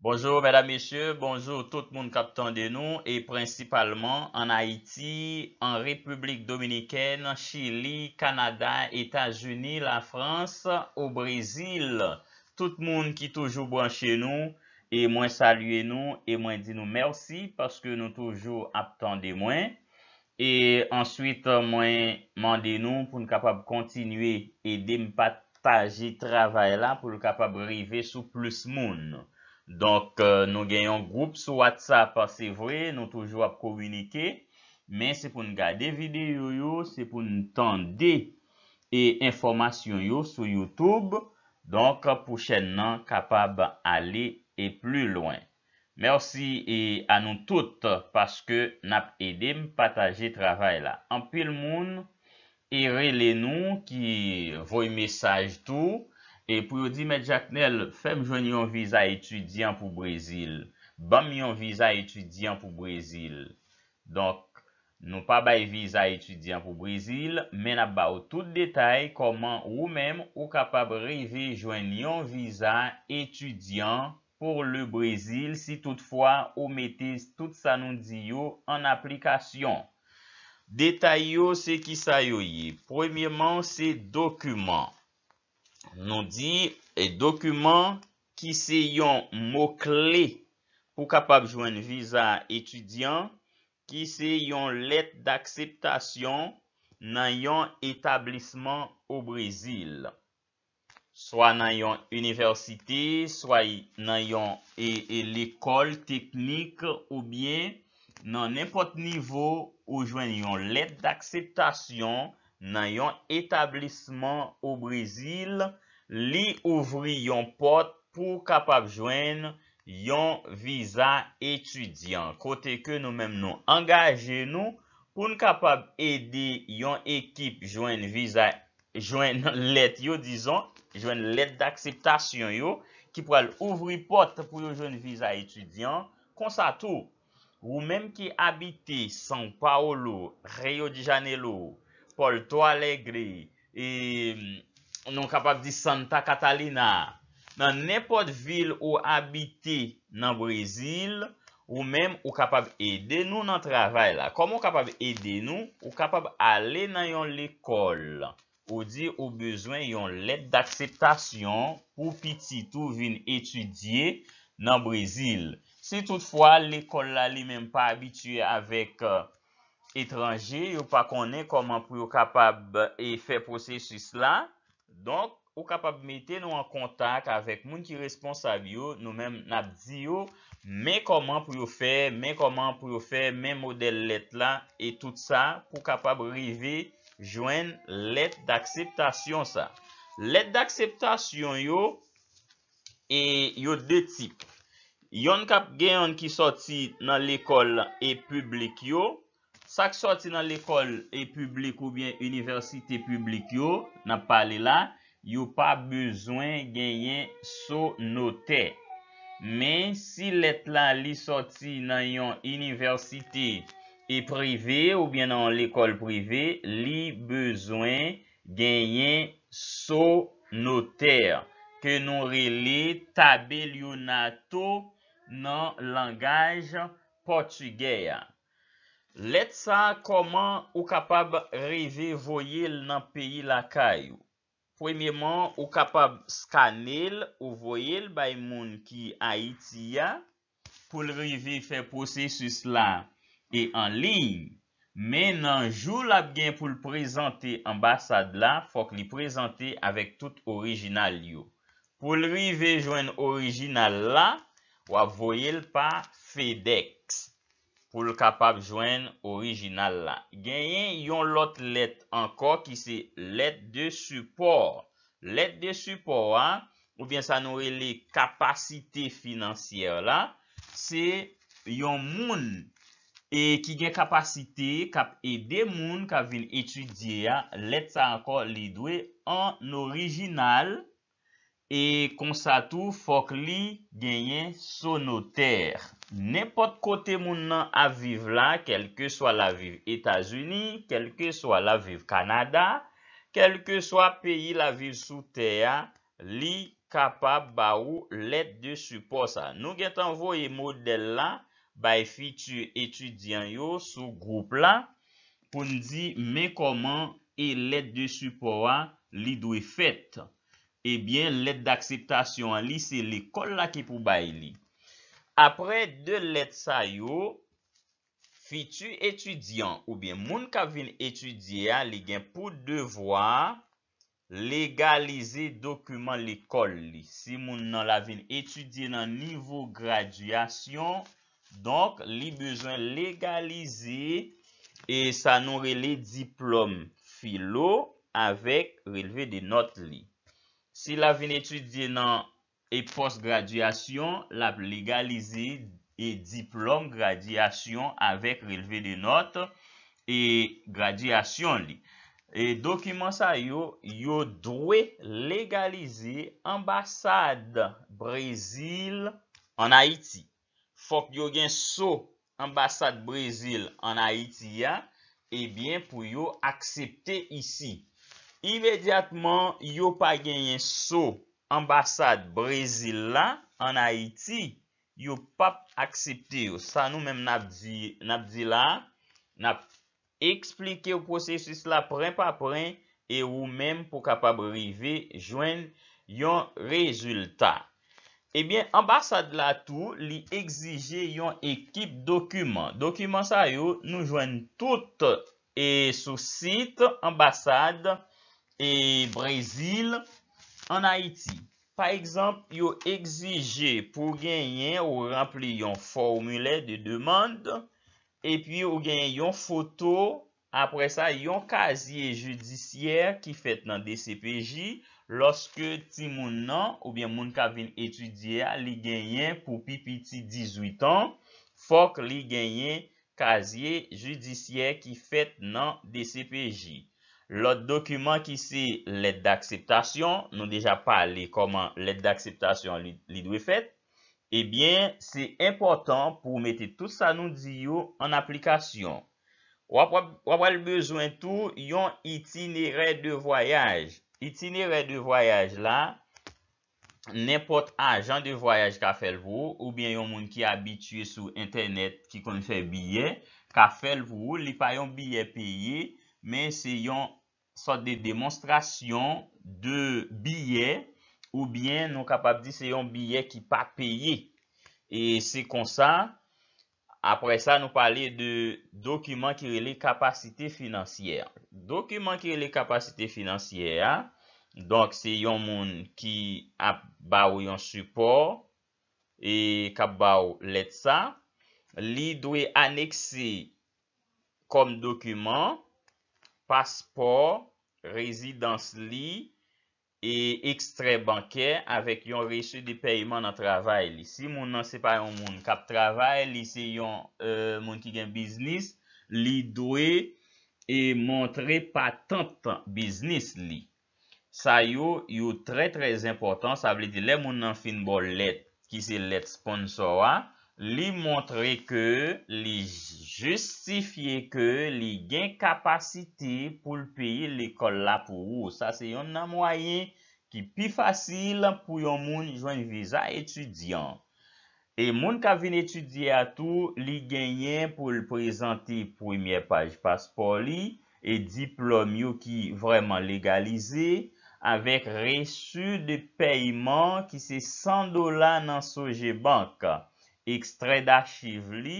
Bonjour, mesdames, messieurs, bonjour, tout le monde qui attendez nous et principalement en Haïti, en République Dominicaine, en Chili, Canada, Etats-Unis, la France, au Brésil. Tout le monde qui est toujours bon chez nous et moi saluez-nous et moi dis-nous merci parce que nous toujours attendez-moi. Et ensuite, moi demandez-nous pour nous capables de continuer et de me partager travail là pour nous capables de arriver sous plus de monde. Donk euh, nou genyon group sou WhatsApp, se vre, nou toujou ap komunike. Men se pou nou gade videyo yo, se pou nou tende e informasyon yo sou YouTube. Donk euh, pou chenn nan kapab ale e plu loin. Mersi e anou tout, paske nap edem pataje travay la. Ampil moun, erele nou ki voy mesaj tou. E pou yo di Medjaknel, fem jwen yon visa etudyan pou Brezil. Bam yon visa etudyan pou Brezil. Donk, nou pa bay visa etudyan pou Brezil, men ap ba ou tout detay koman ou mem ou kapab revi jwen yon visa etudyan pou le Brezil si toutfwa ou mette tout sa nou diyo an aplikasyon. Detay yo se ki sa yo ye. Premyeman, se dokuman. Nou di, e dokumen ki se yon mou kle pou kapab jwen viza etudyan, ki se yon let d'akseptasyon nan yon etablisman ou Brezil. Soa nan yon universite, soa nan yon e l'ekol teknik ou bien, nan nipot nivou ou jwen yon let d'akseptasyon nan yon etablisman ou Brezil, li ouvri yon pot pou kapab jwen yon visa etudyan. Kote ke nou menm nou angaje nou pou nou kapab edi yon ekip jwen let yo dizon, jwen let d'akseptasyon yo, ki pou al ouvri pot pou yon visa etudyan, kon sa tou, ou menm ki abite San Paolo, Rio de Janeiro, Porto Alegre, e... Nou kapab di Santa Catalina. Nan nepot vil ou habite nan Brazil ou menm ou kapab ede nou nan travay la. Kom ou kapab ede nou, ou kapab ale nan yon lekol. Ou di ou bezwen yon let d'akseptasyon pou pitit ou vin etudye nan Brazil. Si toutfwa lekol la li menm pa abitye avek euh, etranje, yo pa konen koman pou yo kapab euh, e fe prosesis la, Donk, ou kapab mette nou an kontak avèk moun ki responsab yo, nou mèm nap di yo, mè koman pou yo fè, mè koman pou yo fè, mè model let la, et tout sa pou kapab rive jwen let d'akseptasyon sa. Let d'akseptasyon yo, e yo de tip. Yon kap gen yon ki soti nan l'ekol e publik yo. Sak soti nan l'ekol e publik ou bien universite publik yo, nan pale la, yo pa bezwen genyen so noter. Men, si let la li soti nan yon universite e prive ou bien nan l'ekol prive, li bezwen genyen so noter ke nou rele tabel yonato nan langaj Portugea. Let sa koman ou kapab rive voyel nan peyi lakay ou. Premyeman, ou kapab skanel ou voyel bay moun ki Haitia pou l rive fè posè sus la e anling. Menan, jou la bgen pou l prezante ambasad la, fok li prezante avèk tout orijinal yo. Pou l rive jwen orijinal la, wap voyel pa FedEx. pou l kapap jwen orijinal la. Genyen yon lot let anko ki se let de suport. Let de suport an, oubyen sa nou e le kapasite financier la, se yon moun e ki gen kapasite kap e de moun kap vin etudye ya, let sa anko li dwe an orijinal, e konsa tou fok li genyen sonoterre. Nepot kote moun nan aviv la, kelke swa la aviv Etasuni, kelke swa la aviv Kanada, kelke swa peyi la aviv sou teya, li kapab ba ou let de supo sa. Nou gen tanvo ye model la, bay fitu etudyan yo sou groupla, pou ndi me koman e let de supo wa li dwe fet. Eh Ebyen let de akseptasyon li se li kol la ki pou bay li. Apre de let sa yo, fitu etudyan ou bien moun ka vin etudyan li gen pou devwa legalize dokumen li kol li. Si moun nan la vin etudyan nan nivou graduasyon, donk li bejwen legalize e sa nou rele diplom filo avek releve de not li. Si la vin etudyan nan... E pos gradyasyon, la legalize e diplom gradyasyon avek releve de note e gradyasyon li. E dokiman sa yo, yo dwe legalize ambasade Brazil an Haiti. Fok yo gen so ambasade Brazil an Haiti ya, ebyen pou yo aksepte isi. Imediatman yo pa genyen so. ambasade Brezila an Haiti yo pap aksepte yo. Sa nou menm nap di la, nap eksplike yo prosesis la pren pa pren, e ou menm pou kapab rive jwen yon rezultat. Ebyen, ambasade la tou li egzije yon ekip dokumen. Dokumen sa yo nou jwen tout e sou sit ambasade e Brezila an Haiti. An Haiti, pa ekzamp, yo egzije pou genyen ou rample yon formule de demande, epi ou genyen yon foto, apre sa yon kaziye judisiye ki fet nan DCPJ, loske ti moun nan ou bien moun ka vin etudyea li genyen pou pipiti 18 an, fok li genyen kaziye judisiye ki fet nan DCPJ. Lot dokumen ki se let d'akseptasyon, nou deja pale koman let d'akseptasyon li dwe fet. Eh Ebyen, se importan pou mette tout sa nou diyo an aplikasyon. Wap wale bezwen tou yon itinere de voyaj. Itinere de voyaj la, n'importe ajan de voyaj ka fel vou, oubyen yon moun ki abitue sou internet ki kon fè bilye. Ka fel vou, li pa yon bilye peye. Men se yon sot de demonstrasyon de biye ou bien nou kapap di se yon biye ki pa peye. E se konsan, apre sa nou pale de dokumen ki rele kapasite finansyere. Dokumen ki rele kapasite finansyere. Donk se yon moun ki ap bau yon supor e kap bau letsa. Li dwe anekse kom dokumen. Paspor, rezidans li, e ekstrem bankè avèk yon rechè di peyman an travèl li. Si moun nan sepè yon moun kap travèl, li se yon e, moun ki gen biznis, li dwe e montre patentan biznis li. Sa yo, yo tre trez importan, sa vle di le moun nan fin bo let ki se let sponsora. li montre ke li justifiye ke li gen kapasite pou l'peye l'ekol la pou ou. Sa se yon nan mwayen ki pi fasil pou yon moun jwen viza etudyan. E moun ka ven etudye atou, li genyen pou l'prezante premier page paspor li, e diplomi ou ki vreman legalize, avek resu de peyman ki se 100 dola nan soje banka. Ekstret d'akchiv li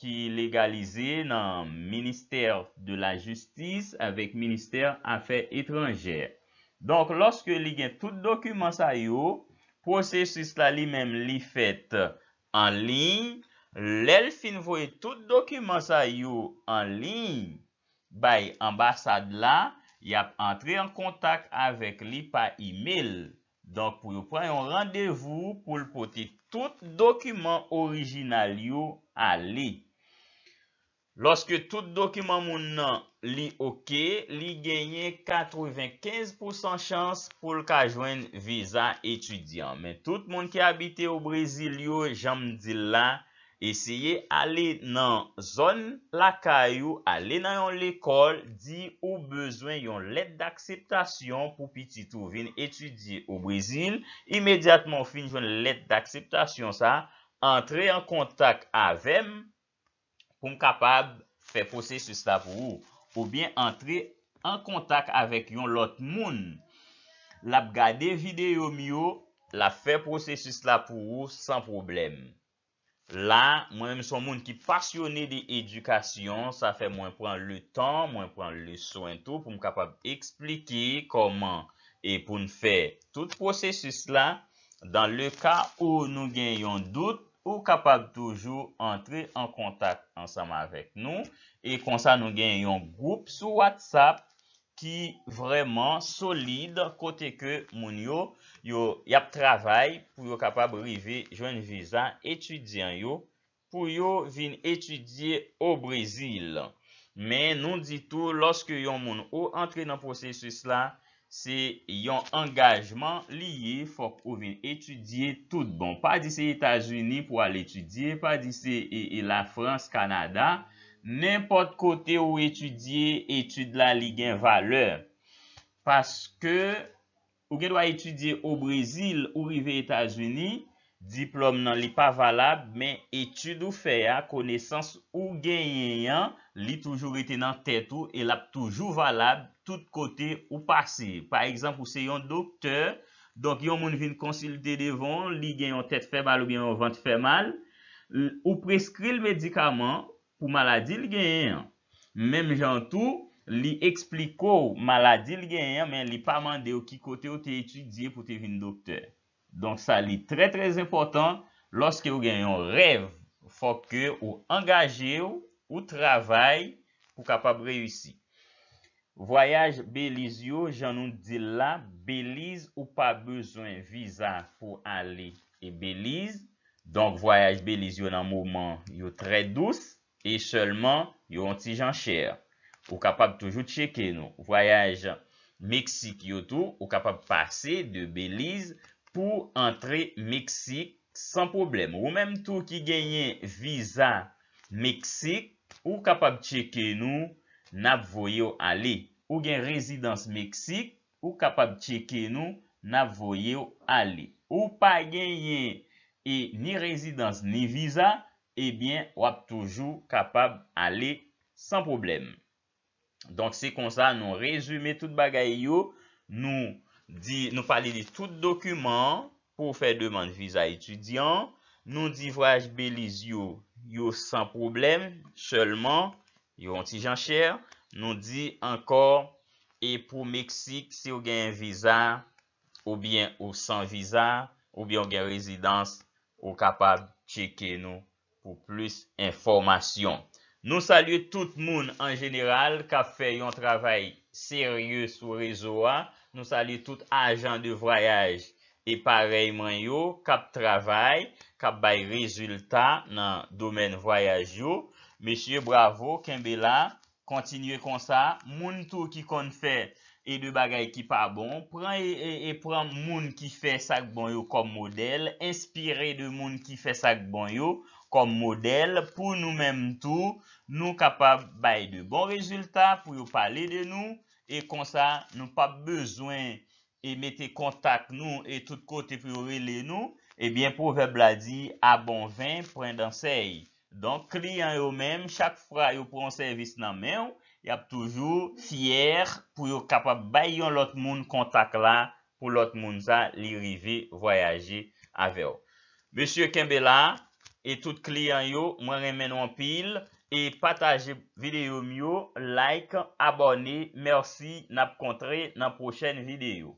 ki legalize nan Ministère de la Justice avèk Ministère Affaires Étrangères. Donk, loske li gen tout dokumen sa yo, posè si sla li menm li fèt an lin, lèl fin voye tout dokumen sa yo an lin, bay ambasade la, yap antre an kontak avèk li pa e-mail. Donk, pou yo pran yon randevou pou l'potitif Tout dokumen orijinal yo a li. Lorske tout dokumen moun nan li okey, li genye 95% chans pou l ka jwen viza etudyan. Men tout moun ki abite yo Brezilyo, janm di la... Eseye ale nan zon lakay ou ale nan yon lekol di ou bezwen yon let d'akseptasyon pou pi ti tou vin etudye ou Brezin. Imediatman finj yon let d'akseptasyon sa, entre yon kontak avem pou m kapab fe posesis la pou ou. Ou bien entre yon kontak avek yon lot moun. Lap gade videyo miyo, lap fe posesis la pou ou san probleme. La, mwen mwen son moun ki fasyone de edukasyon, sa fe mwen pran le tan, mwen pran le soen tou pou m kapab eksplike koman. E pou m fè tout prosesus la, dan le ka ou nou gen yon dout, ou kapab toujou antre an kontak ansama avèk nou. E kon sa nou gen yon goup sou WhatsApp. ki vreman solide kote ke moun yo yap travay pou yo kapab rive joun viza etudyan yo pou yo vin etudye o Brezil. Men nou ditou, loske yon moun ou entre nan prosesus la, se yon engajman liye fok ou vin etudye tout bon. Pa di se Etasuni pou al etudye, pa di se e, e la Frans, Kanada. Nèmpote kote ou etudye, etude la li gen valeur. Paske ou gen waj etudye ou Brezil ou rive Etasuni, diplom nan li pa valab, men etude ou fey a, konesans ou gen yen yan, li toujou reten nan tet ou, el ap toujou valab, tout kote ou pase. Par ekzamp ou se yon dokteur, donk yon moun vin konsil de devon, li gen yon tet fe mal ou gen yon vant fe mal, ou preskri l medikaman, pou maladi li genyen. Mem jan tout, li ekspliko ou maladi li genyen, men li pa mande ou ki kote ou te etudie pou te vin dokter. Donk sa li tre trez importan, loske ou genyen ou rev, fok ke ou angaje ou, ou travay pou kapab reyusi. Voyaj Belizio, jan nou di la, Beliz ou pa bezwen viza pou ali e Beliz. Donk Voyaj Belizio nan mouman yo tre dous. E selman yon ti jan cher. Ou kapab toujou tcheke nou. Voyaj Meksik yotou ou kapab pase de Belize pou antre Meksik san problem. Ou menm tou ki genyen visa Meksik ou kapab tcheke nou nap voye ou ale. Ou genyen rezidans Meksik ou kapab tcheke nou nap voye ou ale. Ou pa genyen e ni rezidans ni visa Meksik. ebyen eh wap toujou kapab ale san problem. Donk se kon sa nou rezume tout bagay yo, nou fali li tout dokumen pou fe deman visa etudyan, nou divwaj beliz yo, yo san problem, seulement, yo ontijan chèr, nou di ankor, e pou Meksik, se ou gen visa, ou bien ou san visa, ou bien ou gen rezidans, ou kapab cheke nou. Ou plus informasyon. Nou salye tout moun an jeneral. Kap fè yon travay seryous ou rezo a. Nou salye tout ajan de vrayaj. E pareyman yo. Kap travay. Kap bay rezultat nan domen vrayaj yo. Mesye bravo. Kembe la. Kontinye kon sa. Moun tou ki kon fè. E de bagay ki pa bon. Pren moun ki fè sak banyo kom model. Inspire de moun ki fè sak banyo. kom model pou nou menm tou, nou kapab bay de bon rezultat pou yo pale de nou, e kon sa nou pa bezwen e mette kontak nou e tout kote pou yo rele nou, ebyen pou vebla di, a bon vin, pren dan sey. Don, kliyan yo menm, chak fra yo pronservis nan menm, yap toujou fiyer pou yo kapab bay yon lot moun kontak la, pou lot moun sa li rive voyaje aveyo. Monsieur Kembe la, E tout kliyan yo mwen remen wampil. E pataje videyo myo, like, abone, mersi, nap kontre nan prochen videyo.